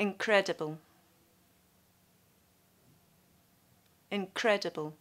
incredible incredible